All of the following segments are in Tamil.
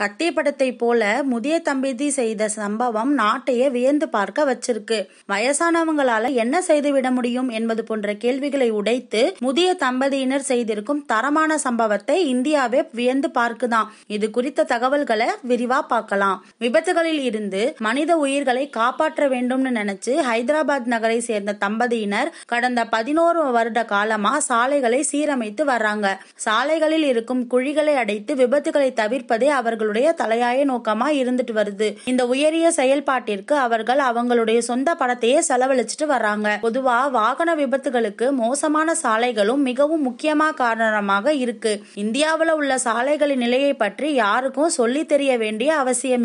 கட்டிய படத்தை போல முதிய தம்பிதி செய்த சம்பவம் நாட்டையே வியந்து பார்க்க வச்சிருக்கு வயசானவங்களால என்ன செய்து விட முடியும் என்பது போன்ற கேள்விகளை உடைத்து முதிய தம்பதியினர் செய்திருக்கும் தரமான சம்பவத்தை இந்தியாவே வியந்து பார்க்குதான் இது குறித்த தகவல்களை விரிவா பார்க்கலாம் விபத்துகளில் இருந்து மனித உயிர்களை காப்பாற்ற வேண்டும்னு நினைச்சு ஹைதராபாத் நகரை சேர்ந்த தம்பதியினர் கடந்த பதினோரு வருட காலமா சாலைகளை சீரமைத்து வர்றாங்க சாலைகளில் இருக்கும் குழிகளை அடைத்து விபத்துகளை தவிர்ப்பதே அவர்கள் அவர்களுடைய தலையாய நோக்கமா இருந்துட்டு வருது இந்த உயரிய செயல்பாட்டிற்கு அவர்கள் அவங்களுடைய சொந்த படத்தையே செலவழிச்சிட்டு வர்றாங்க பொதுவா வாகன விபத்துகளுக்கு மோசமான சாலைகளும் மிகவும் முக்கியமா காரணமாக இருக்கு இந்தியாவில உள்ள சாலைகளின் நிலையை பற்றி யாருக்கும் சொல்லி தெரிய வேண்டிய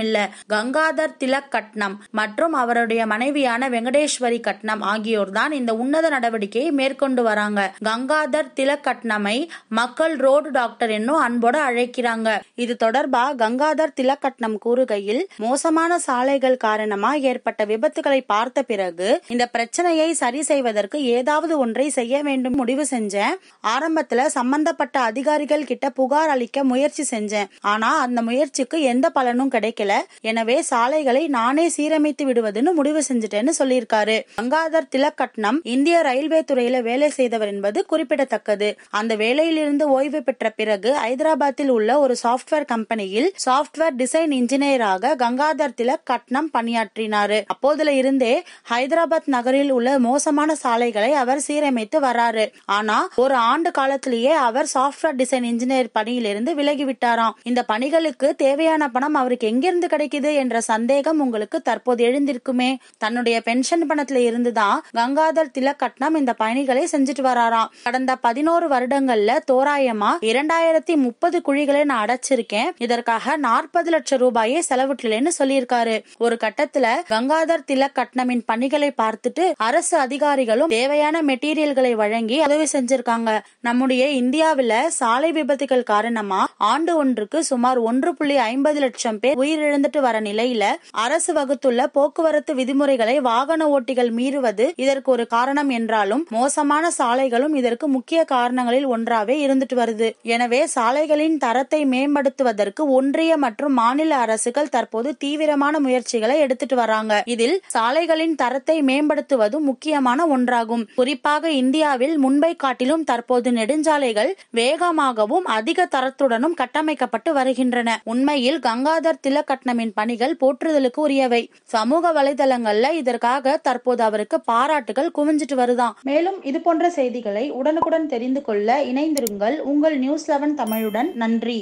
இல்ல கங்காதர் திலக் கட்னம் மற்றும் அவருடைய மனைவியான வெங்கடேஸ்வரி கட்னம் ஆகியோர் தான் இந்த உன்னத நடவடிக்கையை மேற்கொண்டு வராங்க கங்காதர் திலக் கட்னமை மக்கள் ரோடு டாக்டர் என்னும் அன்போட அழைக்கிறாங்க இது தொடர்பா கங்கா கங்காதர் திலக்கட்னம் கூறுகையில் மோசமான சாலைகள் காரணமாக ஏற்பட்ட விபத்துகளை பார்த்த பிறகு இந்த பிரச்சனையை சரி செய்வதற்கு ஏதாவது ஒன்றை செய்ய வேண்டும் முடிவு செஞ்சேன் ஆரம்பத்துல சம்பந்தப்பட்ட அதிகாரிகள் கிட்ட புகார் அளிக்க முயற்சி செஞ்சேன் ஆனா அந்த முயற்சிக்கு எந்த பலனும் கிடைக்கல எனவே சாலைகளை நானே சீரமைத்து விடுவதுன்னு முடிவு செஞ்சுட்டேன்னு சொல்லியிருக்காரு கங்காதர் திலக்கட்னம் இந்திய ரயில்வே துறையில வேலை செய்தவர் என்பது குறிப்பிடத்தக்கது அந்த வேலையிலிருந்து ஓய்வு பெற்ற பிறகு ஹைதராபாத்தில் உள்ள ஒரு சாப்ட்வேர் கம்பெனியில் சாப்ட்வேர் டிசைன் இன்ஜினியராக கங்காதர் திலக் கட்னம் பணியாற்றினார் அப்போதுல இருந்தே ஹைதராபாத் நகரில் உள்ள மோசமான சாலைகளை அவர் சீரமைத்து வராரு ஆனா ஒரு ஆண்டு காலத்திலேயே அவர் சாப்ட்வேர் டிசைன் இன்ஜினியர் பணியிலிருந்து விலகிவிட்டாராம் இந்த பணிகளுக்கு தேவையான பணம் அவருக்கு எங்கிருந்து கிடைக்குது என்ற சந்தேகம் உங்களுக்கு தற்போது எழுந்திருக்குமே தன்னுடைய பென்ஷன் பணத்துல இருந்துதான் கங்காதர் திலக் கட்னம் இந்த பணிகளை செஞ்சுட்டு வராராம் கடந்த பதினோரு வருடங்கள்ல தோராயமா இரண்டாயிரத்தி முப்பது குழிகளை நான் அடைச்சிருக்கேன் இதற்காக கட்டணத்துக்காக நாற்பது லட்சம் ரூபாயை செலவிட்டலன்னு சொல்லியிருக்காரு ஒரு கட்டத்துல கங்காதர் திலக் கட்னமின் பணிகளை பார்த்துட்டு அரசு அதிகாரிகளும் தேவையான மெட்டீரியல்களை வழங்கி உதவி செஞ்சிருக்காங்க நம்முடைய இந்தியாவில சாலை விபத்துகள் காரணமா ஆண்டு ஒன்றுக்கு சுமார் ஒன்று புள்ளி ஐம்பது லட்சம் பேர் உயிரிழந்துட்டு வர நிலையில அரசு வகுத்துள்ள போக்குவரத்து விதிமுறைகளை வாகன ஓட்டிகள் மீறுவது இதற்கு ஒரு காரணம் என்றாலும் மோசமான சாலைகளும் இதற்கு முக்கிய காரணங்களில் ஒன்றாவே இருந்துட்டு வருது எனவே சாலைகளின் தரத்தை மேம்படுத்துவதற்கு ஒன்று ஒன்றிய மற்றும் மாநில அரசுகள் தற்போது தீவிரமான முயற்சிகளை எடுத்துட்டு வராங்க இதில் சாலைகளின் தரத்தை மேம்படுத்துவதும் முக்கியமான ஒன்றாகும் குறிப்பாக இந்தியாவில் முன்பை காட்டிலும் தற்போது நெடுஞ்சாலைகள் வேகமாகவும் அதிக தரத்துடனும் கட்டமைக்கப்பட்டு வருகின்றன உண்மையில் கங்காதர் திலக் கட்டணமின் பணிகள் போற்றுதலுக்கு உரியவை சமூக வலைதளங்கள்ல இதற்காக தற்போது அவருக்கு பாராட்டுகள் குவிஞ்சிட்டு வருதான் மேலும் இதுபோன்ற செய்திகளை உடனுக்குடன் தெரிந்து கொள்ள இணைந்திருங்கள் உங்கள் நியூஸ் லெவன் தமிழுடன் நன்றி